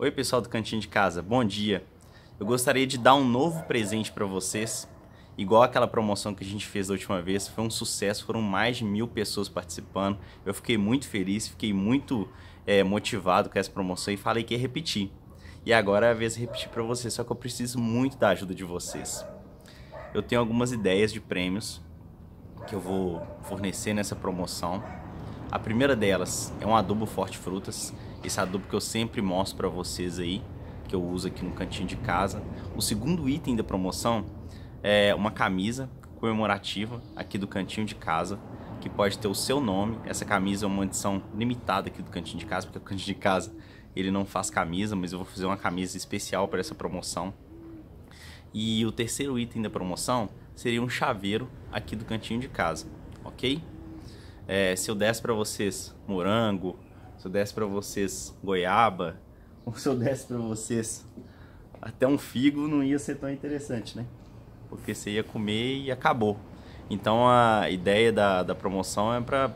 Oi, pessoal do Cantinho de Casa, bom dia. Eu gostaria de dar um novo presente para vocês. Igual aquela promoção que a gente fez da última vez, foi um sucesso, foram mais de mil pessoas participando. Eu fiquei muito feliz, fiquei muito é, motivado com essa promoção e falei que ia repetir. E agora é a vez de repetir para vocês, só que eu preciso muito da ajuda de vocês. Eu tenho algumas ideias de prêmios que eu vou fornecer nessa promoção a primeira delas é um adubo forte frutas, esse adubo que eu sempre mostro para vocês aí, que eu uso aqui no cantinho de casa. O segundo item da promoção é uma camisa comemorativa aqui do cantinho de casa, que pode ter o seu nome. Essa camisa é uma edição limitada aqui do cantinho de casa, porque o cantinho de casa ele não faz camisa, mas eu vou fazer uma camisa especial para essa promoção. E o terceiro item da promoção seria um chaveiro aqui do cantinho de casa, ok? É, se eu desse para vocês morango, se eu desse para vocês goiaba, ou se eu desse para vocês até um figo, não ia ser tão interessante, né? Porque você ia comer e acabou. Então a ideia da, da promoção é para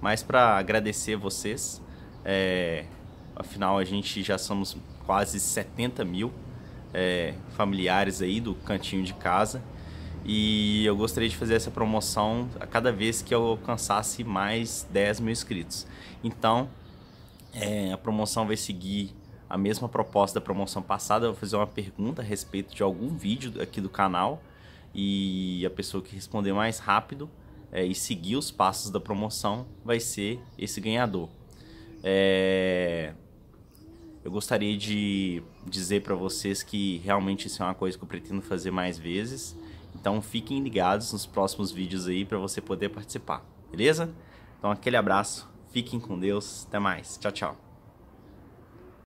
mais para agradecer vocês. É, afinal, a gente já somos quase 70 mil é, familiares aí do cantinho de casa. E eu gostaria de fazer essa promoção a cada vez que eu alcançasse mais 10 mil inscritos. Então, é, a promoção vai seguir a mesma proposta da promoção passada. Eu vou fazer uma pergunta a respeito de algum vídeo aqui do canal e a pessoa que responder mais rápido é, e seguir os passos da promoção vai ser esse ganhador. É... Eu gostaria de dizer para vocês que realmente isso é uma coisa que eu pretendo fazer mais vezes então fiquem ligados nos próximos vídeos aí para você poder participar, beleza? Então aquele abraço, fiquem com Deus, até mais, tchau, tchau.